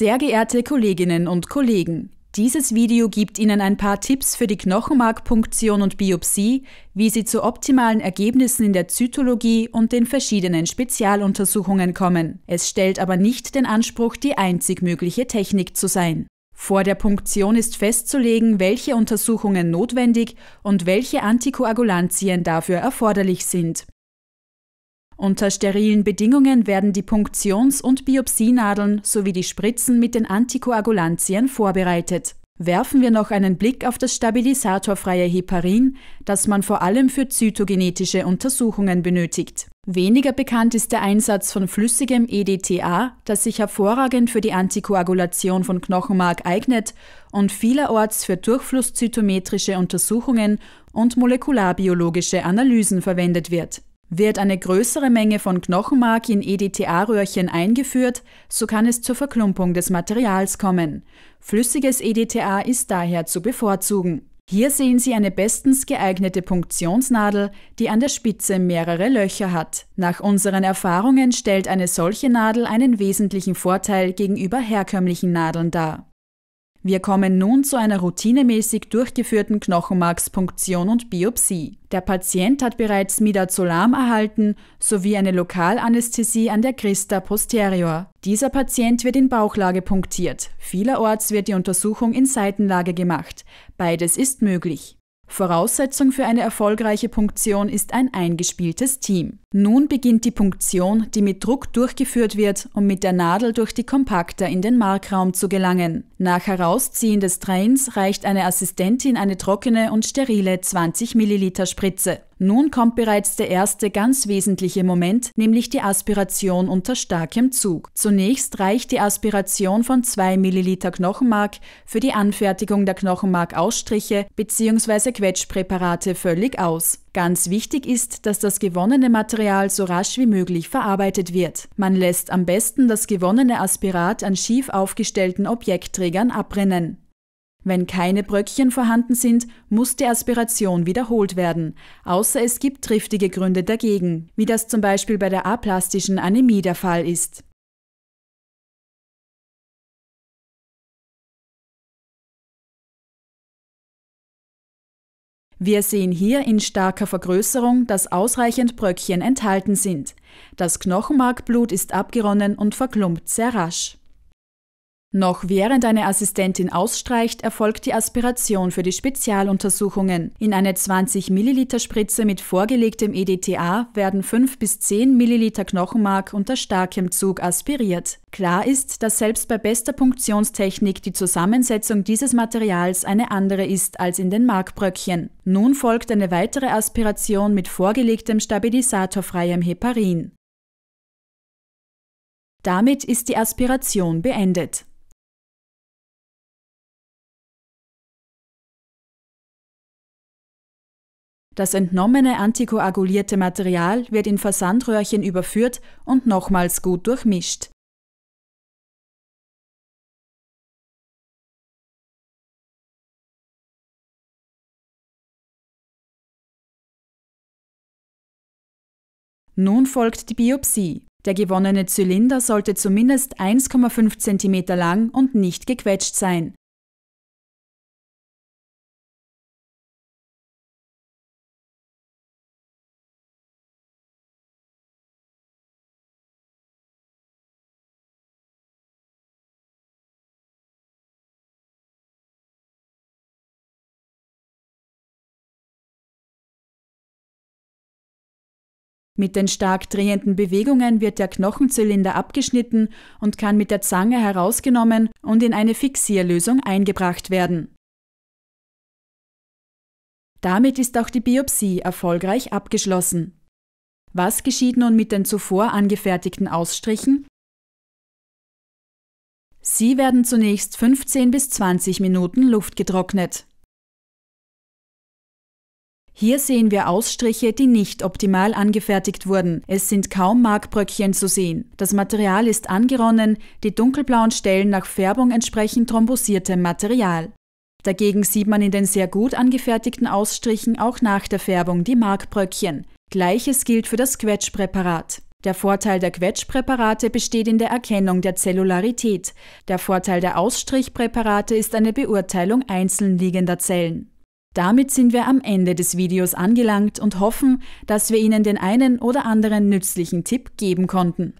Sehr geehrte Kolleginnen und Kollegen, dieses Video gibt Ihnen ein paar Tipps für die Knochenmarkpunktion und Biopsie, wie Sie zu optimalen Ergebnissen in der Zytologie und den verschiedenen Spezialuntersuchungen kommen. Es stellt aber nicht den Anspruch, die einzig mögliche Technik zu sein. Vor der Punktion ist festzulegen, welche Untersuchungen notwendig und welche Antikoagulantien dafür erforderlich sind. Unter sterilen Bedingungen werden die Punktions- und Biopsienadeln sowie die Spritzen mit den Antikoagulantien vorbereitet. Werfen wir noch einen Blick auf das stabilisatorfreie Heparin, das man vor allem für zytogenetische Untersuchungen benötigt. Weniger bekannt ist der Einsatz von flüssigem EDTA, das sich hervorragend für die Antikoagulation von Knochenmark eignet und vielerorts für durchflusszytometrische Untersuchungen und molekularbiologische Analysen verwendet wird. Wird eine größere Menge von Knochenmark in EDTA-Röhrchen eingeführt, so kann es zur Verklumpung des Materials kommen. Flüssiges EDTA ist daher zu bevorzugen. Hier sehen Sie eine bestens geeignete Punktionsnadel, die an der Spitze mehrere Löcher hat. Nach unseren Erfahrungen stellt eine solche Nadel einen wesentlichen Vorteil gegenüber herkömmlichen Nadeln dar. Wir kommen nun zu einer routinemäßig durchgeführten Knochenmarkspunktion und Biopsie. Der Patient hat bereits Midazolam erhalten sowie eine Lokalanästhesie an der Christa posterior. Dieser Patient wird in Bauchlage punktiert. Vielerorts wird die Untersuchung in Seitenlage gemacht. Beides ist möglich. Voraussetzung für eine erfolgreiche Punktion ist ein eingespieltes Team. Nun beginnt die Punktion, die mit Druck durchgeführt wird, um mit der Nadel durch die Kompakter in den Markraum zu gelangen. Nach Herausziehen des Trains reicht eine Assistentin eine trockene und sterile 20 ml Spritze. Nun kommt bereits der erste ganz wesentliche Moment, nämlich die Aspiration unter starkem Zug. Zunächst reicht die Aspiration von 2 ml Knochenmark für die Anfertigung der Knochenmarkausstriche bzw. Quetschpräparate völlig aus. Ganz wichtig ist, dass das gewonnene Material so rasch wie möglich verarbeitet wird. Man lässt am besten das gewonnene Aspirat an schief aufgestellten Objektträgern abrennen. Wenn keine Bröckchen vorhanden sind, muss die Aspiration wiederholt werden, außer es gibt triftige Gründe dagegen, wie das zum Beispiel bei der aplastischen Anämie der Fall ist. Wir sehen hier in starker Vergrößerung, dass ausreichend Bröckchen enthalten sind. Das Knochenmarkblut ist abgeronnen und verklumpt sehr rasch. Noch während eine Assistentin ausstreicht, erfolgt die Aspiration für die Spezialuntersuchungen. In eine 20 Milliliter Spritze mit vorgelegtem EDTA werden 5 bis 10 Milliliter Knochenmark unter starkem Zug aspiriert. Klar ist, dass selbst bei bester Punktionstechnik die Zusammensetzung dieses Materials eine andere ist als in den Markbröckchen. Nun folgt eine weitere Aspiration mit vorgelegtem stabilisatorfreiem Heparin. Damit ist die Aspiration beendet. Das entnommene antikoagulierte Material wird in Versandröhrchen überführt und nochmals gut durchmischt. Nun folgt die Biopsie. Der gewonnene Zylinder sollte zumindest 1,5 cm lang und nicht gequetscht sein. Mit den stark drehenden Bewegungen wird der Knochenzylinder abgeschnitten und kann mit der Zange herausgenommen und in eine Fixierlösung eingebracht werden. Damit ist auch die Biopsie erfolgreich abgeschlossen. Was geschieht nun mit den zuvor angefertigten Ausstrichen? Sie werden zunächst 15 bis 20 Minuten Luft getrocknet. Hier sehen wir Ausstriche, die nicht optimal angefertigt wurden. Es sind kaum Markbröckchen zu sehen. Das Material ist angeronnen, die dunkelblauen Stellen nach Färbung entsprechen thrombosiertem Material. Dagegen sieht man in den sehr gut angefertigten Ausstrichen auch nach der Färbung die Markbröckchen. Gleiches gilt für das Quetschpräparat. Der Vorteil der Quetschpräparate besteht in der Erkennung der Zellularität. Der Vorteil der Ausstrichpräparate ist eine Beurteilung einzeln liegender Zellen. Damit sind wir am Ende des Videos angelangt und hoffen, dass wir Ihnen den einen oder anderen nützlichen Tipp geben konnten.